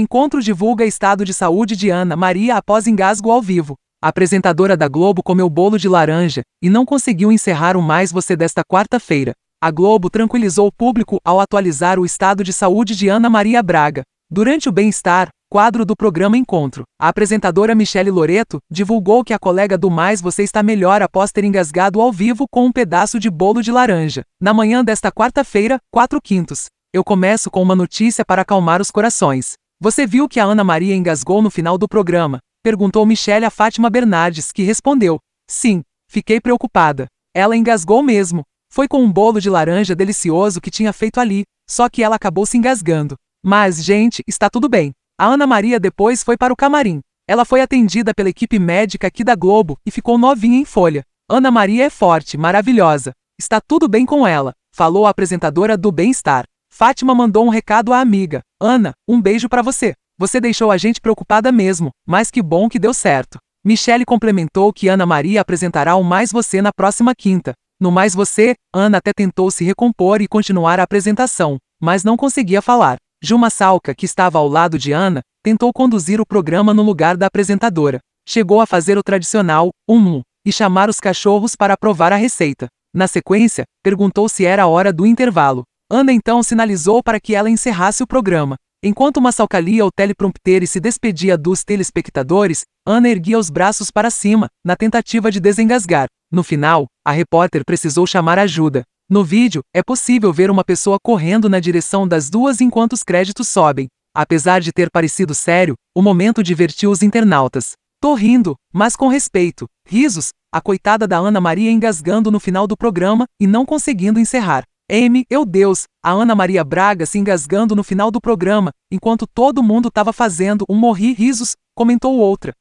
Encontro divulga estado de saúde de Ana Maria após engasgo ao vivo. A apresentadora da Globo comeu bolo de laranja e não conseguiu encerrar o Mais Você desta quarta-feira. A Globo tranquilizou o público ao atualizar o estado de saúde de Ana Maria Braga. Durante o Bem-Estar, quadro do programa Encontro, a apresentadora Michele Loreto divulgou que a colega do Mais Você está melhor após ter engasgado ao vivo com um pedaço de bolo de laranja. Na manhã desta quarta-feira, 4 quintos. Eu começo com uma notícia para acalmar os corações. Você viu que a Ana Maria engasgou no final do programa? Perguntou Michelle a Fátima Bernardes, que respondeu: Sim, fiquei preocupada. Ela engasgou mesmo. Foi com um bolo de laranja delicioso que tinha feito ali, só que ela acabou se engasgando. Mas, gente, está tudo bem. A Ana Maria depois foi para o camarim. Ela foi atendida pela equipe médica aqui da Globo e ficou novinha em folha. Ana Maria é forte, maravilhosa. Está tudo bem com ela, falou a apresentadora do Bem-Estar. Fátima mandou um recado à amiga. Ana, um beijo para você. Você deixou a gente preocupada mesmo, mas que bom que deu certo. Michele complementou que Ana Maria apresentará o Mais Você na próxima quinta. No Mais Você, Ana até tentou se recompor e continuar a apresentação, mas não conseguia falar. Juma Salca, que estava ao lado de Ana, tentou conduzir o programa no lugar da apresentadora. Chegou a fazer o tradicional, um, um e chamar os cachorros para provar a receita. Na sequência, perguntou se era a hora do intervalo. Ana então sinalizou para que ela encerrasse o programa. Enquanto uma calia o teleprompter e se despedia dos telespectadores, Ana erguia os braços para cima, na tentativa de desengasgar. No final, a repórter precisou chamar ajuda. No vídeo, é possível ver uma pessoa correndo na direção das duas enquanto os créditos sobem. Apesar de ter parecido sério, o momento divertiu os internautas. Tô rindo, mas com respeito. Risos, a coitada da Ana Maria engasgando no final do programa e não conseguindo encerrar. M, eu Deus, a Ana Maria Braga se engasgando no final do programa, enquanto todo mundo estava fazendo um morri risos, comentou outra.